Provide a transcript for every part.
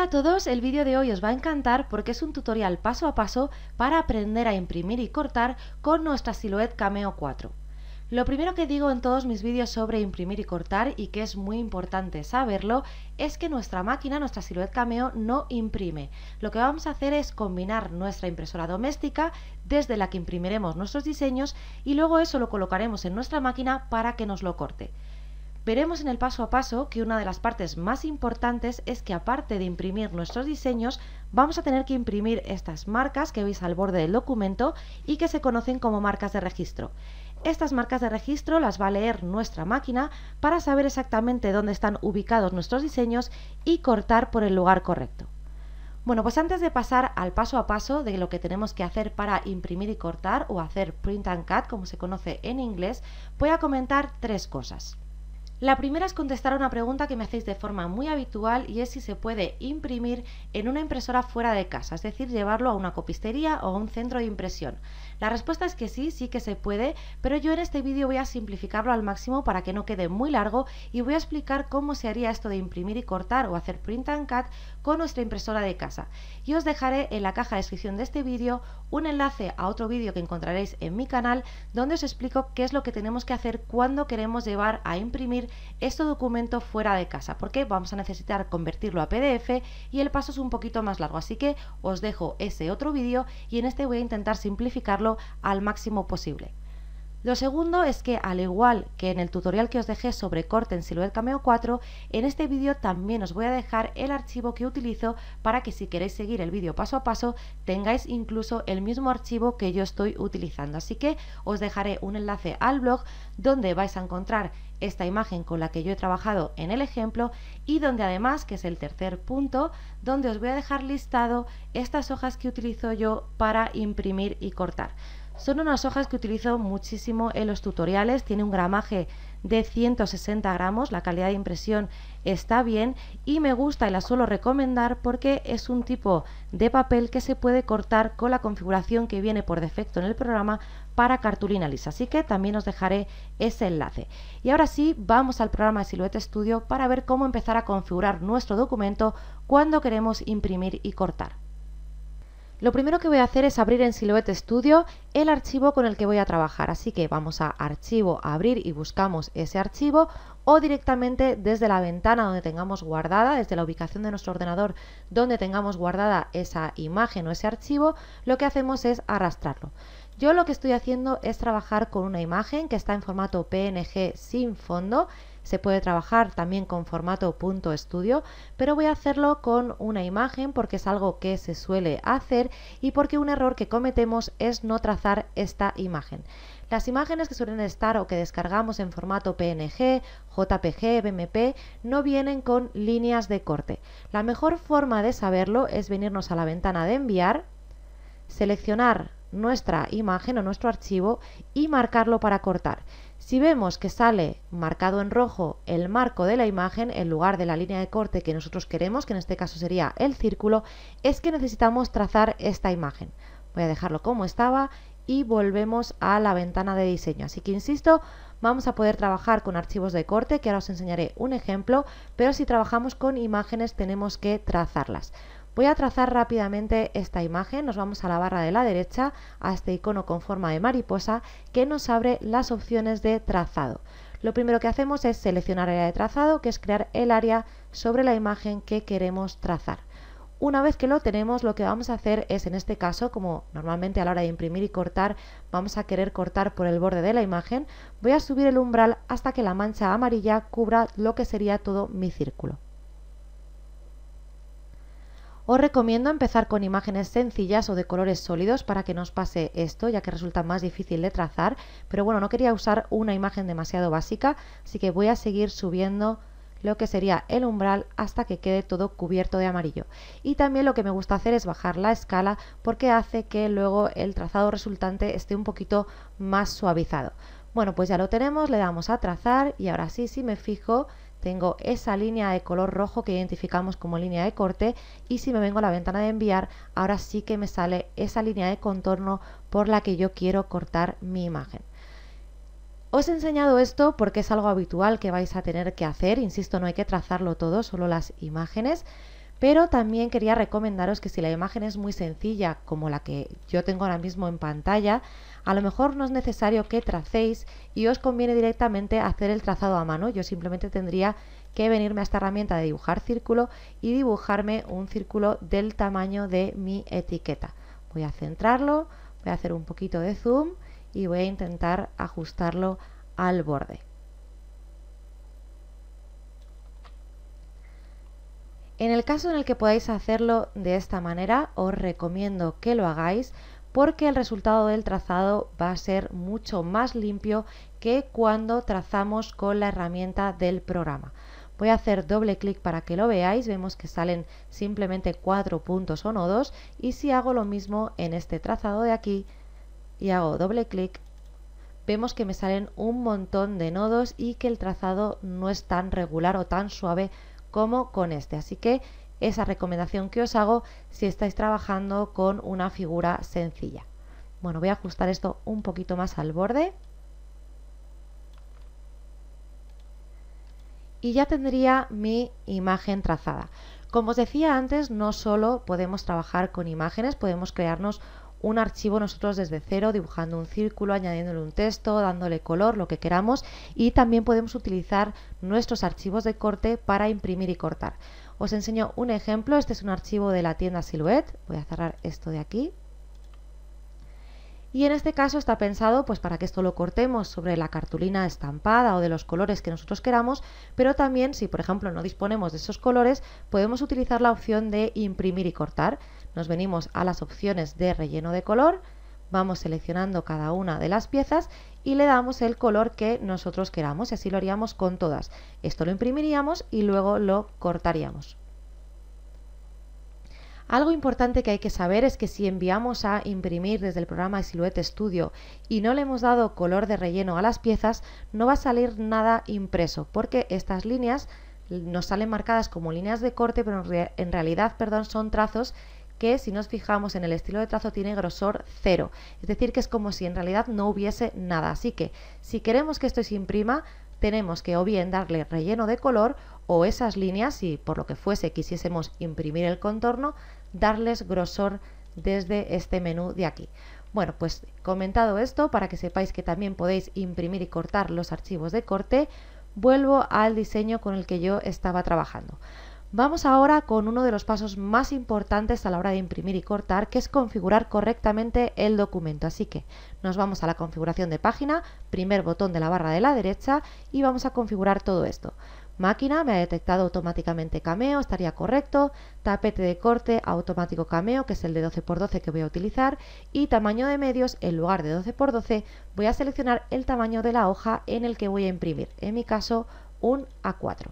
Hola a todos, el vídeo de hoy os va a encantar porque es un tutorial paso a paso para aprender a imprimir y cortar con nuestra Silhouette Cameo 4. Lo primero que digo en todos mis vídeos sobre imprimir y cortar y que es muy importante saberlo es que nuestra máquina, nuestra Silhouette Cameo, no imprime. Lo que vamos a hacer es combinar nuestra impresora doméstica desde la que imprimiremos nuestros diseños y luego eso lo colocaremos en nuestra máquina para que nos lo corte. Veremos en el paso a paso que una de las partes más importantes es que aparte de imprimir nuestros diseños, vamos a tener que imprimir estas marcas que veis al borde del documento y que se conocen como marcas de registro. Estas marcas de registro las va a leer nuestra máquina para saber exactamente dónde están ubicados nuestros diseños y cortar por el lugar correcto. Bueno, pues antes de pasar al paso a paso de lo que tenemos que hacer para imprimir y cortar o hacer print and cut, como se conoce en inglés, voy a comentar tres cosas. La primera es contestar a una pregunta que me hacéis de forma muy habitual y es si se puede imprimir en una impresora fuera de casa, es decir, llevarlo a una copistería o a un centro de impresión. La respuesta es que sí, sí que se puede, pero yo en este vídeo voy a simplificarlo al máximo para que no quede muy largo y voy a explicar cómo se haría esto de imprimir y cortar o hacer print and cut con nuestra impresora de casa. Y os dejaré en la caja de descripción de este vídeo un enlace a otro vídeo que encontraréis en mi canal donde os explico qué es lo que tenemos que hacer cuando queremos llevar a imprimir este documento fuera de casa, porque vamos a necesitar convertirlo a PDF y el paso es un poquito más largo, así que os dejo ese otro vídeo y en este voy a intentar simplificarlo al máximo posible. Lo segundo es que, al igual que en el tutorial que os dejé sobre corte en Silhouette Cameo 4, en este vídeo también os voy a dejar el archivo que utilizo para que si queréis seguir el vídeo paso a paso, tengáis incluso el mismo archivo que yo estoy utilizando. Así que os dejaré un enlace al blog donde vais a encontrar esta imagen con la que yo he trabajado en el ejemplo y donde además, que es el tercer punto, donde os voy a dejar listado estas hojas que utilizo yo para imprimir y cortar. Son unas hojas que utilizo muchísimo en los tutoriales, tiene un gramaje de 160 gramos, la calidad de impresión está bien y me gusta y la suelo recomendar porque es un tipo de papel que se puede cortar con la configuración que viene por defecto en el programa para cartulina lisa, así que también os dejaré ese enlace. Y ahora sí, vamos al programa de Silhouette Studio para ver cómo empezar a configurar nuestro documento cuando queremos imprimir y cortar. Lo primero que voy a hacer es abrir en Silhouette Studio el archivo con el que voy a trabajar, así que vamos a archivo, abrir y buscamos ese archivo o directamente desde la ventana donde tengamos guardada, desde la ubicación de nuestro ordenador donde tengamos guardada esa imagen o ese archivo, lo que hacemos es arrastrarlo. Yo lo que estoy haciendo es trabajar con una imagen que está en formato PNG sin fondo se puede trabajar también con formato punto estudio, pero voy a hacerlo con una imagen porque es algo que se suele hacer y porque un error que cometemos es no trazar esta imagen. Las imágenes que suelen estar o que descargamos en formato PNG, JPG, BMP no vienen con líneas de corte. La mejor forma de saberlo es venirnos a la ventana de enviar, seleccionar nuestra imagen o nuestro archivo y marcarlo para cortar. Si vemos que sale marcado en rojo el marco de la imagen en lugar de la línea de corte que nosotros queremos, que en este caso sería el círculo, es que necesitamos trazar esta imagen. Voy a dejarlo como estaba y volvemos a la ventana de diseño. Así que insisto, vamos a poder trabajar con archivos de corte, que ahora os enseñaré un ejemplo, pero si trabajamos con imágenes tenemos que trazarlas. Voy a trazar rápidamente esta imagen, nos vamos a la barra de la derecha, a este icono con forma de mariposa que nos abre las opciones de trazado. Lo primero que hacemos es seleccionar el área de trazado, que es crear el área sobre la imagen que queremos trazar. Una vez que lo tenemos, lo que vamos a hacer es, en este caso, como normalmente a la hora de imprimir y cortar, vamos a querer cortar por el borde de la imagen, voy a subir el umbral hasta que la mancha amarilla cubra lo que sería todo mi círculo. Os recomiendo empezar con imágenes sencillas o de colores sólidos para que no os pase esto, ya que resulta más difícil de trazar, pero bueno, no quería usar una imagen demasiado básica, así que voy a seguir subiendo lo que sería el umbral hasta que quede todo cubierto de amarillo. Y también lo que me gusta hacer es bajar la escala porque hace que luego el trazado resultante esté un poquito más suavizado. Bueno, pues ya lo tenemos, le damos a trazar y ahora sí, si me fijo, tengo esa línea de color rojo que identificamos como línea de corte y si me vengo a la ventana de enviar, ahora sí que me sale esa línea de contorno por la que yo quiero cortar mi imagen. Os he enseñado esto porque es algo habitual que vais a tener que hacer, insisto, no hay que trazarlo todo, solo las imágenes, pero también quería recomendaros que si la imagen es muy sencilla, como la que yo tengo ahora mismo en pantalla, a lo mejor no es necesario que tracéis y os conviene directamente hacer el trazado a mano. Yo simplemente tendría que venirme a esta herramienta de dibujar círculo y dibujarme un círculo del tamaño de mi etiqueta. Voy a centrarlo, voy a hacer un poquito de zoom y voy a intentar ajustarlo al borde. En el caso en el que podáis hacerlo de esta manera, os recomiendo que lo hagáis porque el resultado del trazado va a ser mucho más limpio que cuando trazamos con la herramienta del programa. Voy a hacer doble clic para que lo veáis, vemos que salen simplemente cuatro puntos o nodos y si hago lo mismo en este trazado de aquí y hago doble clic, vemos que me salen un montón de nodos y que el trazado no es tan regular o tan suave como con este. Así que esa recomendación que os hago si estáis trabajando con una figura sencilla. Bueno, voy a ajustar esto un poquito más al borde. Y ya tendría mi imagen trazada. Como os decía antes, no solo podemos trabajar con imágenes, podemos crearnos un archivo nosotros desde cero, dibujando un círculo, añadiéndole un texto, dándole color, lo que queramos, y también podemos utilizar nuestros archivos de corte para imprimir y cortar. Os enseño un ejemplo, este es un archivo de la tienda Silhouette, voy a cerrar esto de aquí. Y en este caso está pensado pues, para que esto lo cortemos sobre la cartulina estampada o de los colores que nosotros queramos, pero también si por ejemplo no disponemos de esos colores, podemos utilizar la opción de imprimir y cortar. Nos venimos a las opciones de relleno de color, vamos seleccionando cada una de las piezas y le damos el color que nosotros queramos y así lo haríamos con todas. Esto lo imprimiríamos y luego lo cortaríamos. Algo importante que hay que saber es que si enviamos a imprimir desde el programa Silhouette Studio y no le hemos dado color de relleno a las piezas, no va a salir nada impreso porque estas líneas nos salen marcadas como líneas de corte, pero en realidad perdón, son trazos que si nos fijamos en el estilo de trazo tiene grosor cero es decir que es como si en realidad no hubiese nada, así que si queremos que esto se imprima tenemos que o bien darle relleno de color o esas líneas, si por lo que fuese quisiésemos imprimir el contorno, darles grosor desde este menú de aquí. Bueno, pues comentado esto, para que sepáis que también podéis imprimir y cortar los archivos de corte, vuelvo al diseño con el que yo estaba trabajando. Vamos ahora con uno de los pasos más importantes a la hora de imprimir y cortar, que es configurar correctamente el documento. Así que nos vamos a la configuración de página, primer botón de la barra de la derecha y vamos a configurar todo esto. Máquina me ha detectado automáticamente cameo, estaría correcto. Tapete de corte automático cameo, que es el de 12x12 que voy a utilizar. Y tamaño de medios, en lugar de 12x12, voy a seleccionar el tamaño de la hoja en el que voy a imprimir. En mi caso, un A4.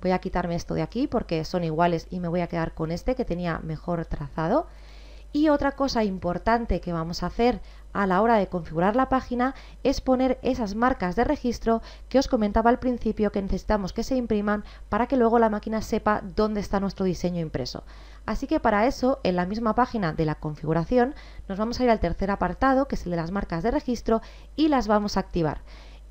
voy a quitarme esto de aquí porque son iguales y me voy a quedar con este que tenía mejor trazado. Y otra cosa importante que vamos a hacer a la hora de configurar la página es poner esas marcas de registro que os comentaba al principio que necesitamos que se impriman para que luego la máquina sepa dónde está nuestro diseño impreso. Así que para eso, en la misma página de la configuración, nos vamos a ir al tercer apartado, que es el de las marcas de registro, y las vamos a activar.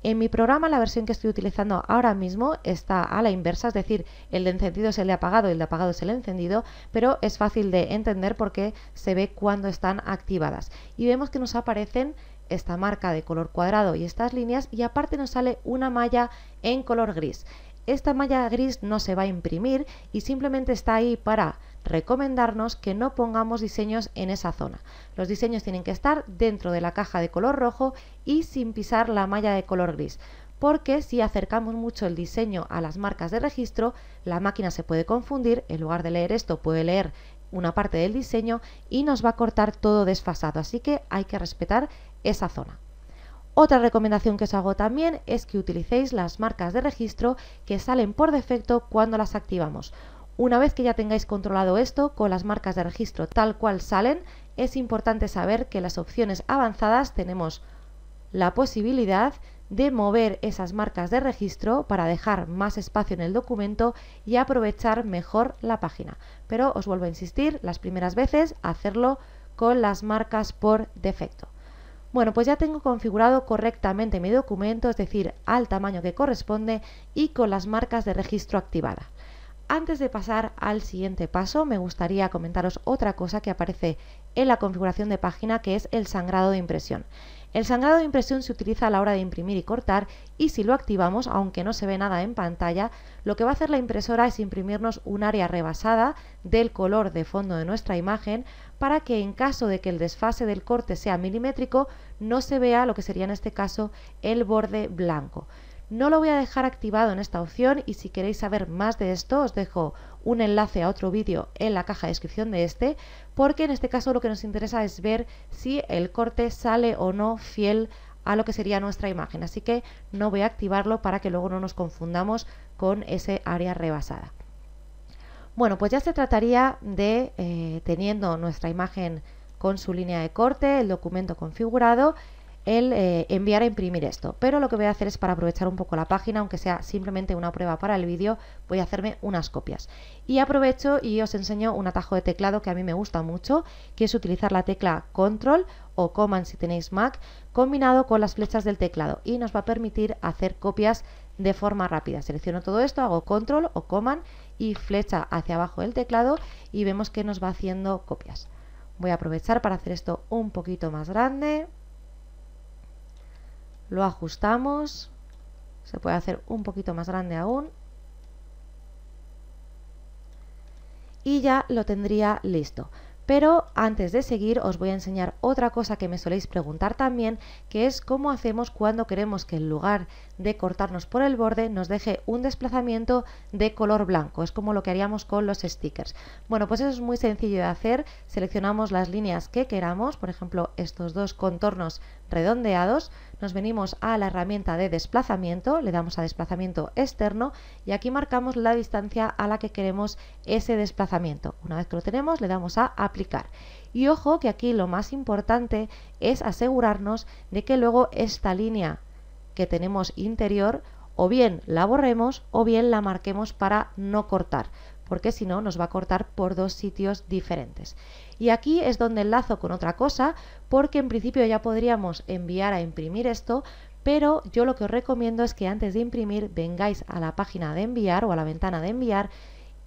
En mi programa la versión que estoy utilizando ahora mismo está a la inversa, es decir, el de encendido es el de apagado y el de apagado es el encendido, pero es fácil de entender porque se ve cuando están activadas. Y vemos que nos aparecen esta marca de color cuadrado y estas líneas y aparte nos sale una malla en color gris esta malla gris no se va a imprimir y simplemente está ahí para recomendarnos que no pongamos diseños en esa zona. Los diseños tienen que estar dentro de la caja de color rojo y sin pisar la malla de color gris, porque si acercamos mucho el diseño a las marcas de registro, la máquina se puede confundir, en lugar de leer esto puede leer una parte del diseño y nos va a cortar todo desfasado, así que hay que respetar esa zona. Otra recomendación que os hago también es que utilicéis las marcas de registro que salen por defecto cuando las activamos. Una vez que ya tengáis controlado esto con las marcas de registro tal cual salen, es importante saber que las opciones avanzadas tenemos la posibilidad de mover esas marcas de registro para dejar más espacio en el documento y aprovechar mejor la página. Pero os vuelvo a insistir, las primeras veces hacerlo con las marcas por defecto. Bueno, pues ya tengo configurado correctamente mi documento, es decir, al tamaño que corresponde y con las marcas de registro activadas. Antes de pasar al siguiente paso, me gustaría comentaros otra cosa que aparece en la configuración de página, que es el sangrado de impresión. El sangrado de impresión se utiliza a la hora de imprimir y cortar y si lo activamos, aunque no se ve nada en pantalla, lo que va a hacer la impresora es imprimirnos un área rebasada del color de fondo de nuestra imagen para que en caso de que el desfase del corte sea milimétrico no se vea lo que sería en este caso el borde blanco. No lo voy a dejar activado en esta opción y si queréis saber más de esto os dejo un enlace a otro vídeo en la caja de descripción de este porque en este caso lo que nos interesa es ver si el corte sale o no fiel a lo que sería nuestra imagen así que no voy a activarlo para que luego no nos confundamos con ese área rebasada. Bueno, pues ya se trataría de, eh, teniendo nuestra imagen con su línea de corte, el documento configurado, el eh, enviar a imprimir esto. Pero lo que voy a hacer es para aprovechar un poco la página, aunque sea simplemente una prueba para el vídeo, voy a hacerme unas copias. Y aprovecho y os enseño un atajo de teclado que a mí me gusta mucho, que es utilizar la tecla Control o Command si tenéis Mac, combinado con las flechas del teclado y nos va a permitir hacer copias de forma rápida. Selecciono todo esto, hago control o command y flecha hacia abajo del teclado y vemos que nos va haciendo copias. Voy a aprovechar para hacer esto un poquito más grande. Lo ajustamos. Se puede hacer un poquito más grande aún. Y ya lo tendría listo. Pero antes de seguir os voy a enseñar otra cosa que me soléis preguntar también, que es cómo hacemos cuando queremos que el lugar de cortarnos por el borde nos deje un desplazamiento de color blanco. Es como lo que haríamos con los stickers. Bueno, pues eso es muy sencillo de hacer. Seleccionamos las líneas que queramos, por ejemplo estos dos contornos redondeados. Nos venimos a la herramienta de desplazamiento, le damos a desplazamiento externo y aquí marcamos la distancia a la que queremos ese desplazamiento. Una vez que lo tenemos le damos a aplicar. Y ojo que aquí lo más importante es asegurarnos de que luego esta línea que tenemos interior o bien la borremos o bien la marquemos para no cortar, porque si no nos va a cortar por dos sitios diferentes. Y aquí es donde enlazo con otra cosa, porque en principio ya podríamos enviar a imprimir esto, pero yo lo que os recomiendo es que antes de imprimir vengáis a la página de enviar o a la ventana de enviar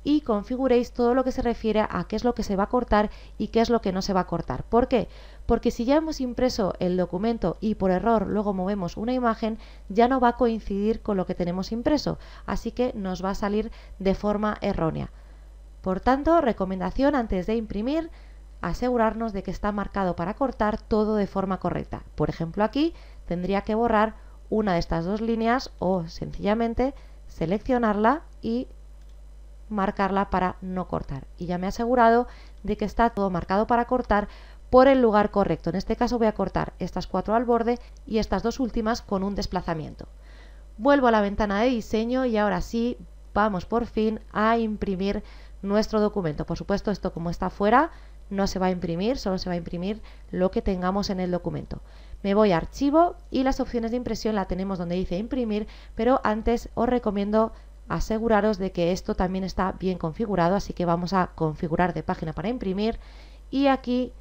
y configuréis todo lo que se refiere a qué es lo que se va a cortar y qué es lo que no se va a cortar. ¿Por qué? porque si ya hemos impreso el documento y por error luego movemos una imagen, ya no va a coincidir con lo que tenemos impreso, así que nos va a salir de forma errónea. Por tanto, recomendación antes de imprimir, asegurarnos de que está marcado para cortar todo de forma correcta. Por ejemplo, aquí tendría que borrar una de estas dos líneas o sencillamente seleccionarla y marcarla para no cortar. Y ya me he asegurado de que está todo marcado para cortar por el lugar correcto. En este caso voy a cortar estas cuatro al borde y estas dos últimas con un desplazamiento. Vuelvo a la ventana de diseño y ahora sí vamos por fin a imprimir nuestro documento. Por supuesto, esto como está fuera no se va a imprimir, solo se va a imprimir lo que tengamos en el documento. Me voy a archivo y las opciones de impresión la tenemos donde dice imprimir, pero antes os recomiendo aseguraros de que esto también está bien configurado, así que vamos a configurar de página para imprimir y aquí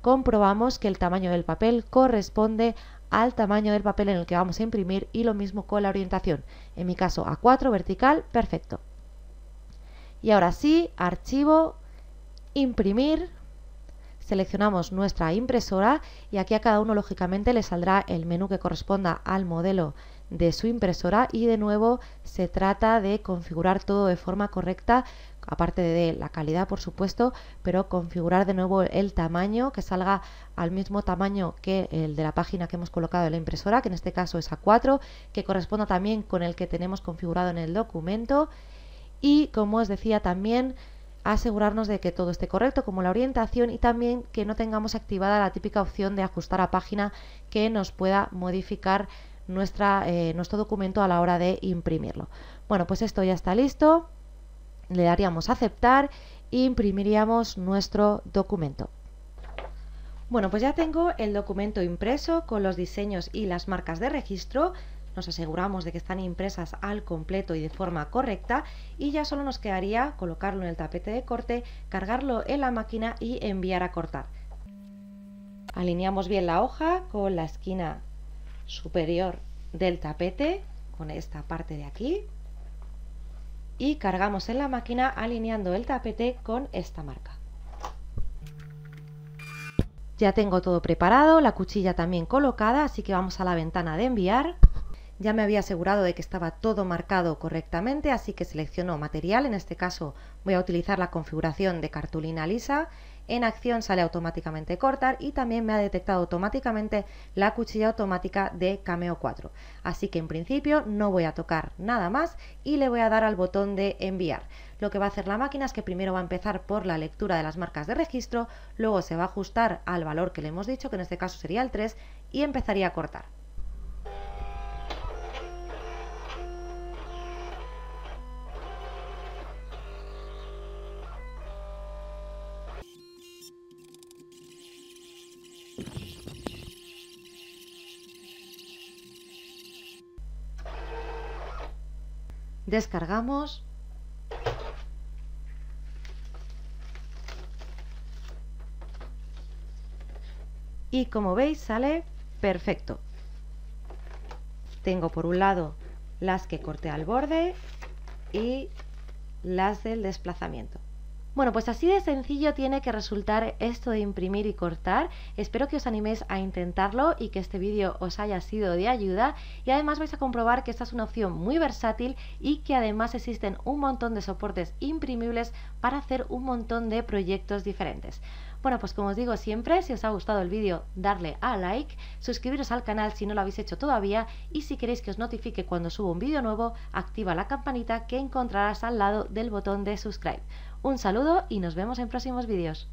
comprobamos que el tamaño del papel corresponde al tamaño del papel en el que vamos a imprimir y lo mismo con la orientación. En mi caso A4 vertical, perfecto. Y ahora sí, archivo, imprimir, seleccionamos nuestra impresora y aquí a cada uno lógicamente le saldrá el menú que corresponda al modelo de su impresora y de nuevo se trata de configurar todo de forma correcta aparte de la calidad por supuesto pero configurar de nuevo el tamaño que salga al mismo tamaño que el de la página que hemos colocado en la impresora que en este caso es a 4 que corresponda también con el que tenemos configurado en el documento y como os decía también asegurarnos de que todo esté correcto, como la orientación, y también que no tengamos activada la típica opción de ajustar a página que nos pueda modificar nuestra, eh, nuestro documento a la hora de imprimirlo. Bueno, pues esto ya está listo. Le daríamos aceptar e imprimiríamos nuestro documento. Bueno, pues ya tengo el documento impreso con los diseños y las marcas de registro nos aseguramos de que están impresas al completo y de forma correcta y ya solo nos quedaría colocarlo en el tapete de corte, cargarlo en la máquina y enviar a cortar. Alineamos bien la hoja con la esquina superior del tapete, con esta parte de aquí, y cargamos en la máquina alineando el tapete con esta marca. Ya tengo todo preparado, la cuchilla también colocada, así que vamos a la ventana de enviar. Ya me había asegurado de que estaba todo marcado correctamente, así que selecciono material, en este caso voy a utilizar la configuración de cartulina lisa, en acción sale automáticamente cortar y también me ha detectado automáticamente la cuchilla automática de Cameo 4. Así que en principio no voy a tocar nada más y le voy a dar al botón de enviar. Lo que va a hacer la máquina es que primero va a empezar por la lectura de las marcas de registro, luego se va a ajustar al valor que le hemos dicho, que en este caso sería el 3, y empezaría a cortar. descargamos y como veis sale perfecto tengo por un lado las que corté al borde y las del desplazamiento bueno, pues así de sencillo tiene que resultar esto de imprimir y cortar. Espero que os animéis a intentarlo y que este vídeo os haya sido de ayuda. Y además vais a comprobar que esta es una opción muy versátil y que además existen un montón de soportes imprimibles para hacer un montón de proyectos diferentes. Bueno, pues como os digo siempre, si os ha gustado el vídeo, darle a like, suscribiros al canal si no lo habéis hecho todavía y si queréis que os notifique cuando suba un vídeo nuevo, activa la campanita que encontrarás al lado del botón de subscribe. Un saludo y nos vemos en próximos vídeos.